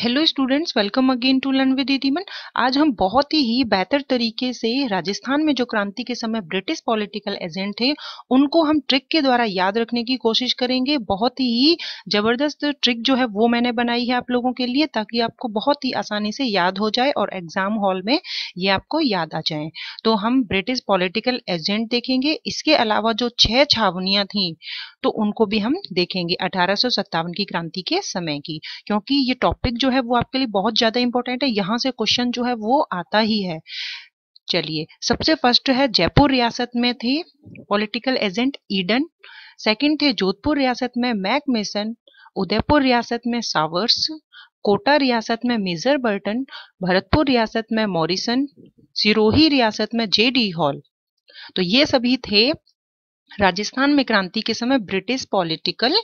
hello students welcome again to learn with दीमन आज हम बहुत ही बेहतर तरीके से राजस्थान में जो क्रांति के समय ब्रिटिश पॉलिटिकल एजेंट थे उनको हम ट्रिक के द्वारा याद रखने की कोशिश करेंगे बहुत ही जबरदस्त ट्रिक जो है वो मैंने बनाई है आप लोगों के लिए ताकि आपको बहुत ही आसानी से याद हो जाए और एग्जाम हॉल में ये आपको याद आ जाए तो हम ब्रिटिश पॉलिटिकल एजेंट देखेंगे इसके अलावा जो छह छावनियां थी तो उनको भी हम देखेंगे अठारह की क्रांति के समय की क्योंकि ये टॉपिक जो जो है वो आपके लिए बहुत ज़्यादा इंपॉर्टेंट है यहाँ से क्वेश्चन जो है वो आता ही है चलिए सबसे फर्स्ट है जयपुर रियासत में थी पॉलिटिकल एजेंट ईडन सेकंड थे जोधपुर रियासत में मैक मेसन उदयपुर रियासत में सावर्स कोटा रियासत में मेजर बर्टन भरतपुर रियासत में मॉरिसन सिरोही रियासत में जे डी हॉल तो ये सभी थे राजस्थान में क्रांति के समय ब्रिटिश पॉलिटिकल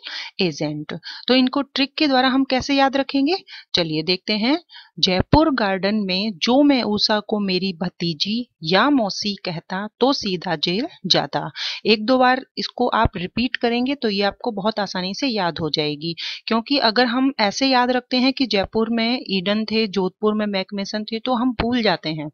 एजेंट तो इनको ट्रिक के द्वारा हम कैसे याद रखेंगे चलिए देखते हैं जयपुर गार्डन में जो मैं उषा को मेरी भतीजी या मौसी कहता तो सीधा जेल जाता एक दो बार इसको आप रिपीट करेंगे तो ये आपको बहुत आसानी से याद हो जाएगी क्योंकि अगर हम ऐसे याद रखते हैं कि जयपुर में ईडन थे जोधपुर में मैकमेसन थे तो हम भूल जाते हैं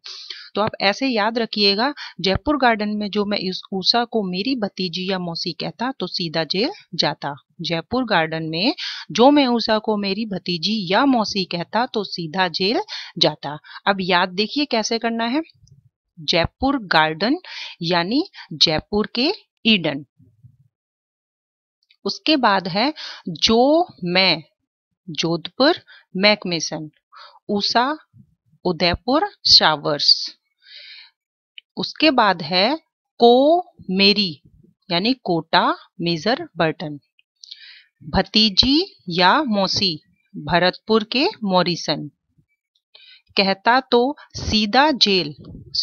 तो आप ऐसे याद रखिएगा जयपुर गार्डन में जो मैं इस ऊषा को मेरी भतीजी या मौसी कहता तो सीधा जेल जाता जयपुर गार्डन में जो मैं उषा को मेरी भतीजी या मौसी कहता तो सीधा जेल जाता अब याद देखिए कैसे करना है जयपुर गार्डन यानी जयपुर के ईडन उसके बाद है जो मैं जोधपुर मैकमेसन उषा उदयपुर शावर्स उसके बाद है को मेरी यानी कोटा मेजर बर्टन भतीजी या मौसी भरतपुर के मॉरिसन कहता तो सीधा जेल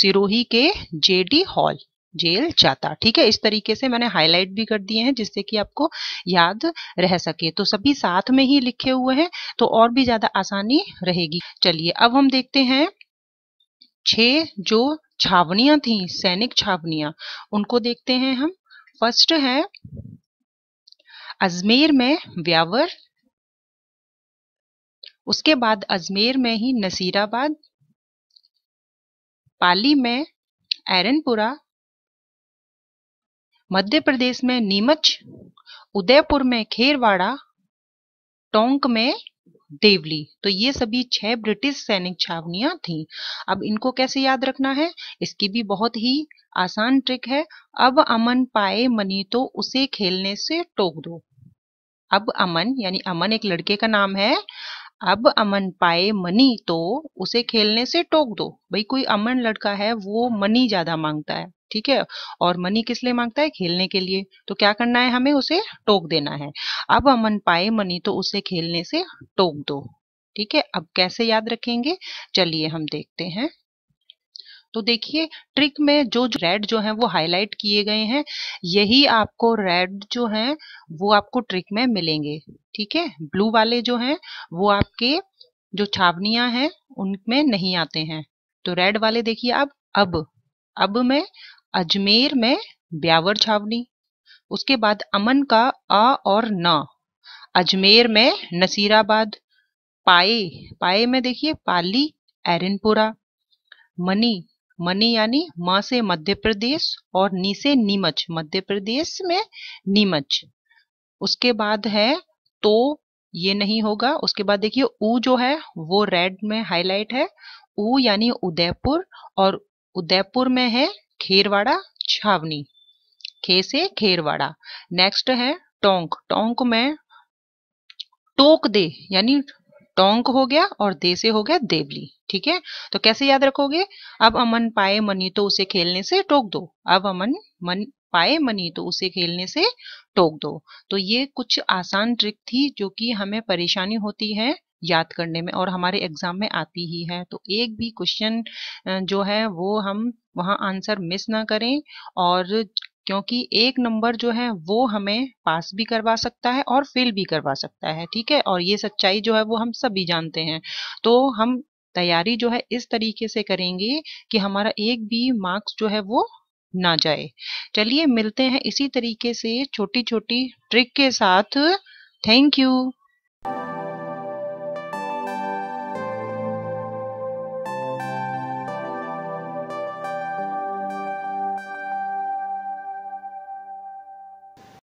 सिरोही के जेडी हॉल जेल जाता ठीक है इस तरीके से मैंने हाईलाइट भी कर दिए हैं जिससे कि आपको याद रह सके तो सभी साथ में ही लिखे हुए हैं तो और भी ज्यादा आसानी रहेगी चलिए अब हम देखते हैं छः जो छावनियां थी सैनिक छावनियां उनको देखते हैं हम फर्स्ट है अजमेर में व्यावर उसके बाद अजमेर में ही नसीराबाद पाली में एरनपुरा मध्य प्रदेश में नीमच उदयपुर में खेरवाड़ा टोंक में देवली तो ये सभी छह ब्रिटिश सैनिक छावनियां थी अब इनको कैसे याद रखना है इसकी भी बहुत ही आसान ट्रिक है अब अमन पाए मनी तो उसे खेलने से टोक दो अब अमन यानी अमन एक लड़के का नाम है अब अमन पाए मनी तो उसे खेलने से टोक दो भाई कोई अमन लड़का है वो मनी ज्यादा मांगता है ठीक है और मनी किस लिए मांगता है खेलने के लिए तो क्या करना है हमें उसे टोक देना है अब अमन पाए मनी तो उसे खेलने से टोक दो ठीक है अब कैसे याद रखेंगे चलिए हम देखते हैं तो देखिए ट्रिक में जो रेड जो है वो हाईलाइट किए गए हैं यही आपको रेड जो है वो आपको ट्रिक में मिलेंगे ठीक है ब्लू वाले जो हैं वो आपके जो छावनियां हैं उनमें नहीं आते हैं तो रेड वाले देखिए अब अब अब में अजमेर में ब्यावर छावनी उसके बाद अमन का अ और न अजमेर में नसीराबाद पाए पाए में देखिए पाली एरनपुरा मनी मनी यानी माँ से मध्य प्रदेश और नी से नीमच मध्य प्रदेश में नीमच उसके बाद है तो ये नहीं होगा उसके बाद देखिए ऊ जो है वो रेड में हाईलाइट है ऊ यानी उदयपुर और उदयपुर में है खेरवाड़ा छावनी खे से खेरवाड़ा नेक्स्ट है टोंक टोंक में टोक दे यानी टोंक हो गया और दे से हो गया देवली ठीक है तो कैसे याद रखोगे अब अमन पाए मनी तो उसे खेलने से टोक दो अब अमन मन पाए मनी तो उसे खेलने से टोक दो तो ये कुछ आसान ट्रिक थी जो कि हमें परेशानी होती है याद करने में और हमारे एग्जाम में आती ही है तो एक भी क्वेश्चन जो है वो हम वहाँ आंसर मिस ना करें और क्योंकि एक नंबर जो है वो हमें पास भी करवा सकता है और फेल भी करवा सकता है ठीक है और ये सच्चाई जो है वो हम सभी जानते हैं तो हम तैयारी जो है इस तरीके से करेंगे कि हमारा एक भी मार्क्स जो है वो ना जाए चलिए मिलते हैं इसी तरीके से छोटी छोटी ट्रिक के साथ थैंक यू